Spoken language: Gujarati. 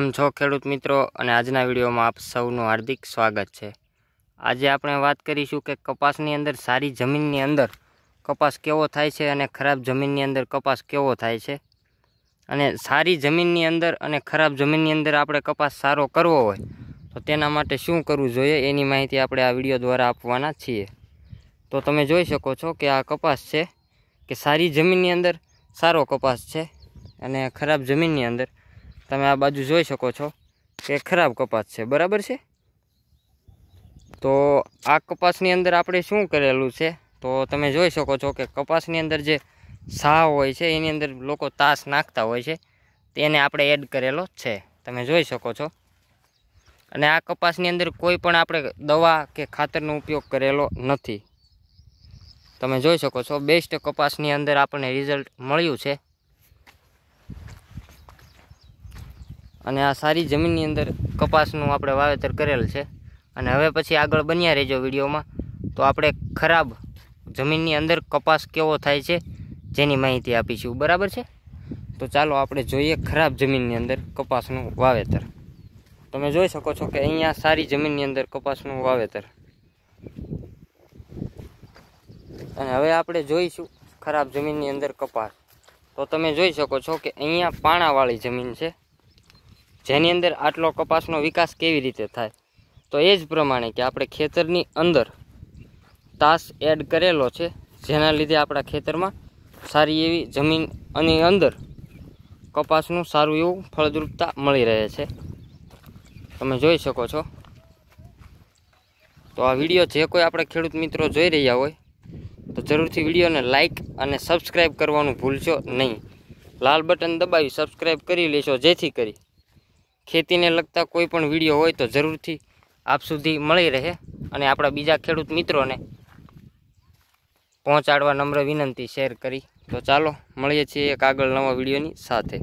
આમ છો ખેડૂત મિત્રો અને આજના વિડીયોમાં આપ સૌનું હાર્દિક સ્વાગત છે આજે આપણે વાત કરીશું કે કપાસની અંદર સારી જમીનની અંદર કપાસ કેવો થાય છે અને ખરાબ જમીનની અંદર કપાસ કેવો થાય છે અને સારી જમીનની અંદર અને ખરાબ જમીનની અંદર આપણે કપાસ સારો કરવો હોય તો તેના માટે શું કરવું જોઈએ એની માહિતી આપણે આ વિડીયો દ્વારા આપવાના છીએ તો તમે જોઈ શકો છો કે આ કપાસ છે કે સારી જમીનની અંદર સારો કપાસ છે અને ખરાબ જમીનની અંદર તમે આ બાજુ જોઈ શકો છો કે ખરાબ કપાસ છે બરાબર છે તો આ કપાસની અંદર આપણે શું કરેલું છે તો તમે જોઈ શકો છો કે કપાસની અંદર જે સા હોય છે એની અંદર લોકો તાસ નાખતા હોય છે તેને આપણે એડ કરેલો છે તમે જોઈ શકો છો અને આ કપાસની અંદર કોઈ પણ આપણે દવા કે ખાતરનો ઉપયોગ કરેલો નથી તમે જોઈ શકો છો બેસ્ટ કપાસની અંદર આપણને રિઝલ્ટ મળ્યું છે અને આ સારી જમીનની અંદર કપાસનું આપણે વાવેતર કરેલ છે અને હવે પછી આગળ બન્યા રહેજો વિડીયોમાં તો આપણે ખરાબ જમીનની અંદર કપાસ કેવો થાય છે જેની માહિતી આપીશું બરાબર છે તો ચાલો આપણે જોઈએ ખરાબ જમીનની અંદર કપાસનું વાવેતર તમે જોઈ શકો છો કે અહીંયા સારી જમીનની અંદર કપાસનું વાવેતર અને હવે આપણે જોઈશું ખરાબ જમીનની અંદર કપાસ તો તમે જોઈ શકો છો કે અહીંયા પાણાવાળી જમીન છે જેની અંદર આટલો કપાસનો વિકાસ કેવી રીતે થાય તો એ જ પ્રમાણે કે આપણે ખેતરની અંદર તાસ એડ કરેલો છે જેના લીધે આપણા ખેતરમાં સારી એવી જમીન અને અંદર કપાસનું સારું એવું ફળદ્રુપતા મળી રહે છે તમે જોઈ શકો છો તો આ વિડીયો જે કોઈ આપણે ખેડૂત મિત્રો જોઈ રહ્યા હોય તો જરૂરથી વિડીયોને લાઇક અને સબસ્ક્રાઈબ કરવાનું ભૂલશો નહીં લાલ બટન દબાવી સબસ્ક્રાઈબ કરી લેશો જેથી કરી ખેતીને લગતા કોઈ પણ વિડીયો હોય તો જરૂરથી આપ સુધી મળી રહે અને આપણા બીજા ખેડૂત મિત્રોને પહોંચાડવા નમ્ર વિનંતી શેર કરી તો ચાલો મળીએ છીએ એક આગળ નવા વિડીયોની સાથે